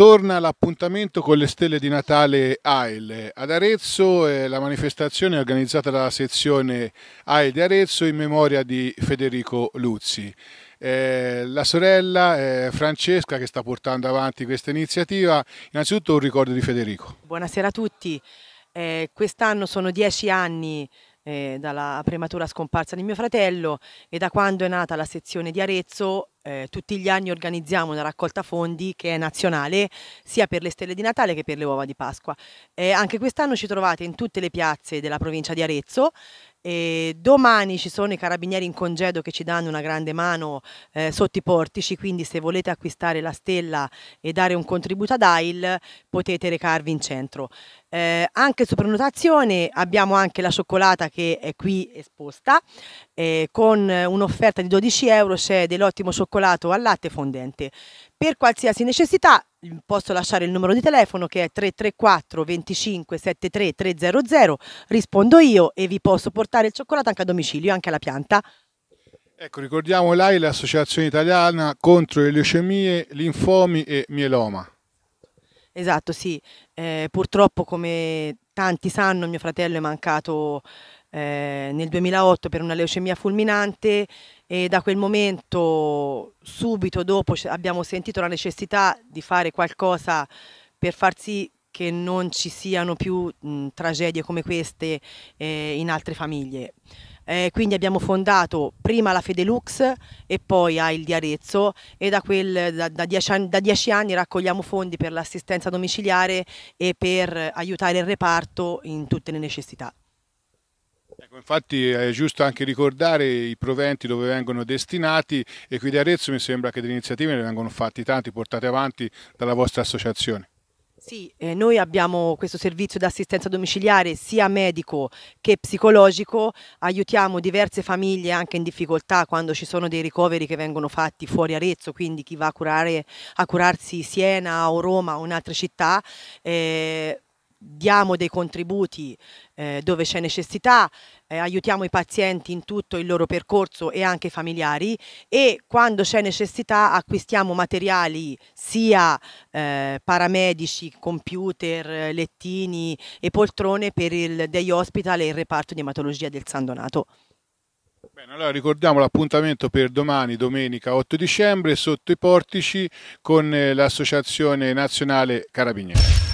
Torna l'appuntamento con le stelle di Natale AIL. Ad Arezzo eh, la manifestazione organizzata dalla sezione AIL di Arezzo in memoria di Federico Luzzi. Eh, la sorella eh, Francesca che sta portando avanti questa iniziativa. Innanzitutto un ricordo di Federico. Buonasera a tutti. Eh, quest'anno sono dieci anni eh, dalla prematura scomparsa di mio fratello e da quando è nata la sezione di Arezzo eh, tutti gli anni organizziamo una raccolta fondi che è nazionale sia per le stelle di Natale che per le uova di Pasqua. Eh, anche quest'anno ci trovate in tutte le piazze della provincia di Arezzo e domani ci sono i carabinieri in congedo che ci danno una grande mano eh, sotto i portici, quindi se volete acquistare la stella e dare un contributo ad AIL potete recarvi in centro. Eh, anche su prenotazione abbiamo anche la cioccolata che è qui esposta eh, con un'offerta di 12 euro c'è dell'ottimo cioccolato al latte fondente. Per qualsiasi necessità mm, posso lasciare il numero di telefono che è 334 25 73 300, rispondo io e vi posso portare il cioccolato anche a domicilio, anche alla pianta. Ecco, ricordiamo l'AI, l'Associazione Italiana contro le leucemie, linfomi e mieloma. Esatto, sì. Ehm, purtroppo come tanti sanno mio fratello è mancato, ehm, nel 2008 per una leucemia fulminante e da quel momento, subito dopo, abbiamo sentito la necessità di fare qualcosa per far sì che non ci siano più mh, tragedie come queste eh, in altre famiglie. Eh, quindi abbiamo fondato prima la Fedelux e poi AIL di Arezzo e da, quel, da, da, dieci anni, da, dieci anni, raccogliamo fondi per l'assistenza domiciliare e per aiutare il reparto in tutte le necessità. Ecco, infatti è giusto anche ricordare i proventi dove vengono destinati e qui di Arezzo mi sembra che delle iniziative ne vengono fatte tanti portate avanti dalla vostra associazione. Sì, eh, noi abbiamo questo servizio di assistenza domiciliare sia medico che psicologico, aiutiamo diverse famiglie anche in difficoltà quando ci sono dei ricoveri che vengono fatti fuori Arezzo, quindi chi va a, curare, a curarsi Siena o Roma o un'altra città. Eh, diamo dei contributi eh, dove c'è necessità, eh, aiutiamo i pazienti in tutto il loro percorso e anche i familiari e quando c'è necessità acquistiamo materiali sia eh, paramedici, computer, lettini e poltrone per il day hospital e il reparto di ematologia del San Donato. Bene, allora ricordiamo l'appuntamento per domani, domenica 8 dicembre, sotto i portici con eh, l'Associazione Nazionale Carabinieri.